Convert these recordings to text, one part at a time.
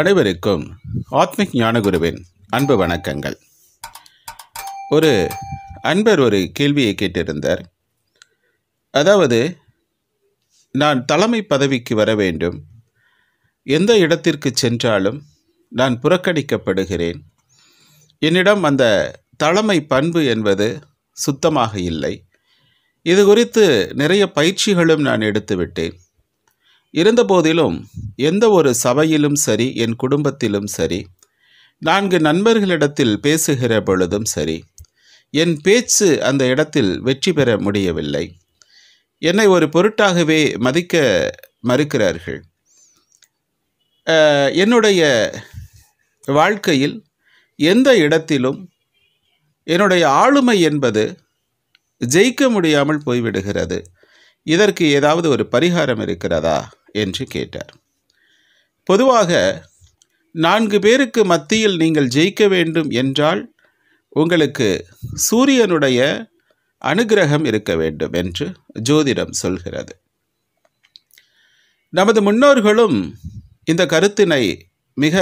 அனைவருக்கும் ஆத்மிக் ஞானகுருவின் அன்பு வணக்கங்கள் ஒரு அன்பர் ஒரு கேள்வியை கேட்டிருந்தார் அதாவது நான் தலைமை பதவிக்கு வர வேண்டும் எந்த இடத்திற்கு சென்றாலும் நான் புறக்கணிக்கப்படுகிறேன் என்னிடம் அந்த தலைமை பண்பு என்பது சுத்தமாக இல்லை இது குறித்து நிறைய பயிற்சிகளும் நான் எடுத்துவிட்டேன் இருந்தபோதிலும் எந்த ஒரு சபையிலும் சரி என் குடும்பத்திலும் சரி நான்கு நண்பர்களிடத்தில் பேசுகிற பொழுதும் சரி என் பேச்சு அந்த இடத்தில் வெற்றி பெற முடியவில்லை என்னை ஒரு பொருட்டாகவே மதிக்க மறுக்கிறார்கள் என்னுடைய வாழ்க்கையில் எந்த இடத்திலும் என்னுடைய ஆளுமை என்பது ஜெயிக்க முடியாமல் போய்விடுகிறது இதற்கு ஏதாவது ஒரு பரிகாரம் இருக்கிறதா என்று கேட்டார் பொதுவாக நான்கு பேருக்கு மத்தியில் நீங்கள் ஜெயிக்க வேண்டும் என்றால் உங்களுக்கு சூரியனுடைய அனுகிரகம் இருக்க வேண்டும் என்று ஜோதிடம் சொல்கிறது நமது முன்னோர்களும் இந்த கருத்தினை மிக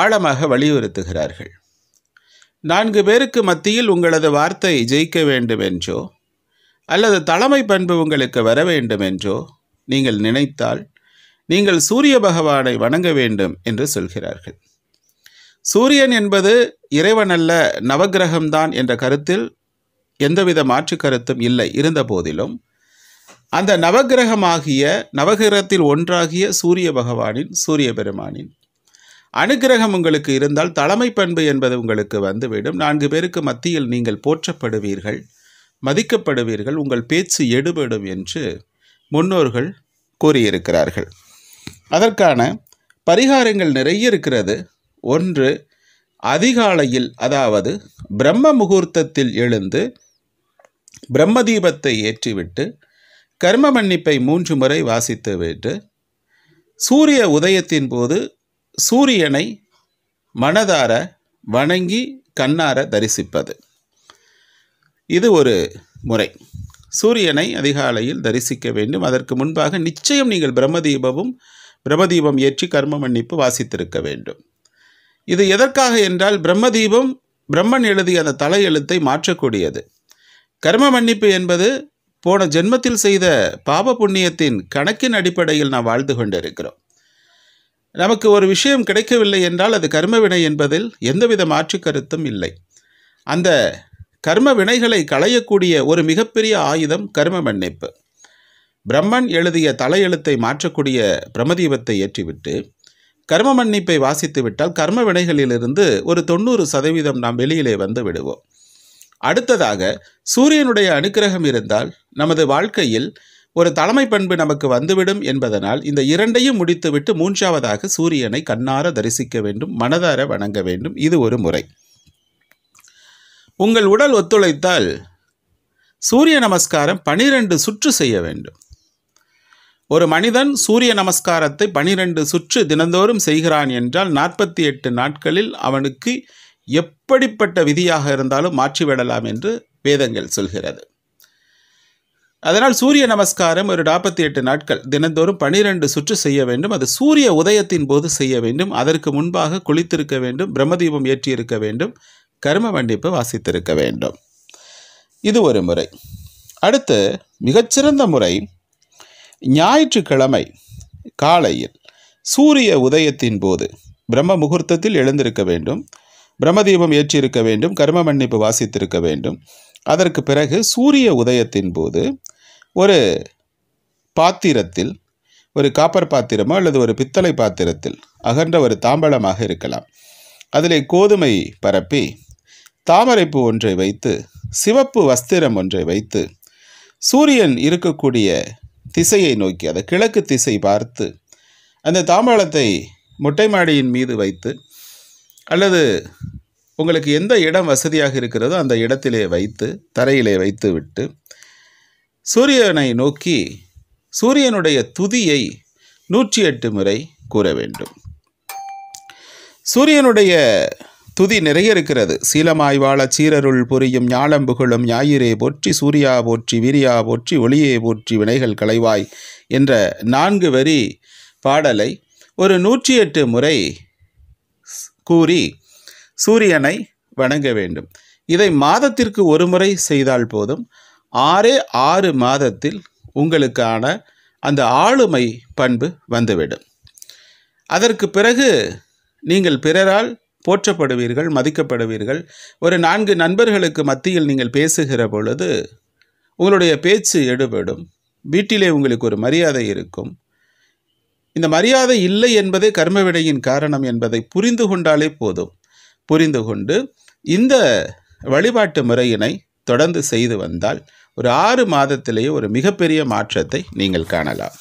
ஆழமாக வலியுறுத்துகிறார்கள் நான்கு பேருக்கு மத்தியில் உங்களது வார்த்தை ஜெயிக்க வேண்டும் என்றோ அல்லது தலைமை பண்பு உங்களுக்கு வர வேண்டும் என்றோ நீங்கள் நினைத்தால் நீங்கள் சூரிய பகவானை வணங்க வேண்டும் என்று சொல்கிறார்கள் சூரியன் என்பது இறைவனல்ல நவகிரகம்தான் என்ற கருத்தில் எந்தவித மாற்று கருத்தும் இல்லை இருந்த போதிலும் அந்த நவகிரகமாகிய நவகிரகத்தில் ஒன்றாகிய சூரிய பகவானின் சூரிய பெருமானின் அனுகிரகம் உங்களுக்கு இருந்தால் தலைமை பண்பு என்பது உங்களுக்கு வந்துவிடும் நான்கு பேருக்கு மத்தியில் நீங்கள் போற்றப்படுவீர்கள் மதிக்கப்படுவீர்கள் உங்கள் பேச்சு எடுபடும் என்று முன்னோர்கள் கூறியிருக்கிறார்கள் அதற்கான பரிகாரங்கள் நிறைய இருக்கிறது ஒன்று அதிகாலையில் அதாவது பிரம்ம முகூர்த்தத்தில் எழுந்து பிரம்மதீபத்தை ஏற்றிவிட்டு கர்ம மன்னிப்பை மூன்று முறை வாசித்து விட்டு சூரிய உதயத்தின் போது சூரியனை மனதார வணங்கி கண்ணார தரிசிப்பது இது ஒரு முறை சூரியனை அதிகாலையில் தரிசிக்க வேண்டும் அதற்கு முன்பாக நிச்சயம் நீங்கள் பிரம்மதீபமும் பிரம்மதீபம் ஏற்றி கர்ம மன்னிப்பு வாசித்திருக்க வேண்டும் இது எதற்காக என்றால் பிரம்மதீபம் பிரம்மன் எழுதிய அந்த தலை எழுத்தை மாற்றக்கூடியது கர்ம மன்னிப்பு என்பது போன ஜென்மத்தில் செய்த பாப புண்ணியத்தின் கணக்கின் அடிப்படையில் நாம் வாழ்ந்து கொண்டிருக்கிறோம் நமக்கு ஒரு விஷயம் கிடைக்கவில்லை என்றால் அது கர்மவினை என்பதில் எந்தவித மாற்று கருத்தும் இல்லை அந்த கர்ம வினைகளை களையக்கூடிய ஒரு மிகப்பெரிய ஆயுதம் கர்ம மன்னிப்பு பிரம்மன் எழுதிய தலையெழுத்தை மாற்றக்கூடிய பிரமதீபத்தை ஏற்றிவிட்டு கர்ம மன்னிப்பை வாசித்து விட்டால் கர்ம வினைகளிலிருந்து ஒரு தொண்ணூறு சதவீதம் நாம் வெளியிலே வந்து விடுவோம் அடுத்ததாக சூரியனுடைய அனுக்கிரகம் இருந்தால் நமது வாழ்க்கையில் ஒரு தலைமை பண்பு நமக்கு வந்துவிடும் என்பதனால் இந்த இரண்டையும் முடித்துவிட்டு மூன்றாவதாக சூரியனை கண்ணார தரிசிக்க வேண்டும் மனதார வணங்க வேண்டும் இது ஒரு முறை உங்கள் உடல் ஒத்துழைத்தால் சூரிய நமஸ்காரம் பனிரெண்டு சுற்று செய்ய வேண்டும் ஒரு மனிதன் சூரிய நமஸ்காரத்தை பனிரெண்டு சுற்று தினந்தோறும் செய்கிறான் என்றால் நாற்பத்தி எட்டு நாட்களில் அவனுக்கு எப்படிப்பட்ட விதியாக இருந்தாலும் மாற்றிவிடலாம் என்று வேதங்கள் சொல்கிறது அதனால் சூரிய நமஸ்காரம் ஒரு நாற்பத்தி எட்டு நாட்கள் தினந்தோறும் பனிரெண்டு சுற்று செய்ய வேண்டும் அது சூரிய உதயத்தின் போது செய்ய வேண்டும் அதற்கு முன்பாக குளித்திருக்க வேண்டும் பிரம்மதீபம் ஏற்றியிருக்க வேண்டும் கரும வண்டிப்பு வாசித்திருக்க வேண்டும் இது ஒரு முறை அடுத்து மிகச்சிறந்த முறை ஞாயிற்றுக்கிழமை காலையில் சூரிய உதயத்தின் போது பிரம்ம முகூர்த்தத்தில் எழுந்திருக்க வேண்டும் பிரம்மதீபம் ஏற்றியிருக்க வேண்டும் கர்ம மன்னிப்பு வாசித்திருக்க வேண்டும் அதற்கு பிறகு சூரிய உதயத்தின் போது ஒரு பாத்திரத்தில் ஒரு காப்பர் பாத்திரமோ அல்லது ஒரு பித்தளை பாத்திரத்தில் அகன்ற ஒரு தாம்பளமாக இருக்கலாம் அதில் கோதுமை பரப்பி தாமரைப்பூ ஒன்றை வைத்து சிவப்பு வஸ்திரம் ஒன்றை வைத்து சூரியன் இருக்கக்கூடிய திசையை நோக்கி அதை கிழக்கு திசை பார்த்து அந்த தாம்பாளத்தை மொட்டை மாடியின் மீது வைத்து அல்லது உங்களுக்கு எந்த இடம் வசதியாக இருக்கிறதோ அந்த இடத்திலே வைத்து தரையிலே வைத்து விட்டு சூரியனை நோக்கி சூரியனுடைய துதியை நூற்றி எட்டு முறை கூற வேண்டும் சூரியனுடைய துதி நிறைய இருக்கிறது சீலமாய் வாழ சீரருள் புரியும் ஞானம் ஞாயிறே போற்றி சூர்யா போற்றி வீரியா போற்றி ஒளியே போற்றி வினைகள் களைவாய் என்ற நான்கு வரி பாடலை ஒரு நூற்றி எட்டு முறை கூறி சூரியனை வணங்க வேண்டும் இதை மாதத்திற்கு ஒரு முறை செய்தால் போதும் ஆறே ஆறு மாதத்தில் உங்களுக்கான அந்த ஆளுமை பண்பு வந்துவிடும் அதற்கு பிறகு நீங்கள் பிறரால் போற்றப்படுவீர்கள் மதிக்கப்படுவீர்கள் ஒரு நான்கு நண்பர்களுக்கு மத்தியில் நீங்கள் பேசுகிற பொழுது உங்களுடைய பேச்சு எடுபடும் வீட்டிலே உங்களுக்கு ஒரு மரியாதை இருக்கும் இந்த மரியாதை இல்லை என்பதே கர்மவிடையின் காரணம் என்பதை புரிந்து கொண்டாலே போதும் புரிந்து கொண்டு இந்த வழிபாட்டு முறையினை தொடர்ந்து செய்து வந்தால் ஒரு ஆறு மாதத்திலேயே ஒரு மிகப்பெரிய மாற்றத்தை நீங்கள் காணலாம்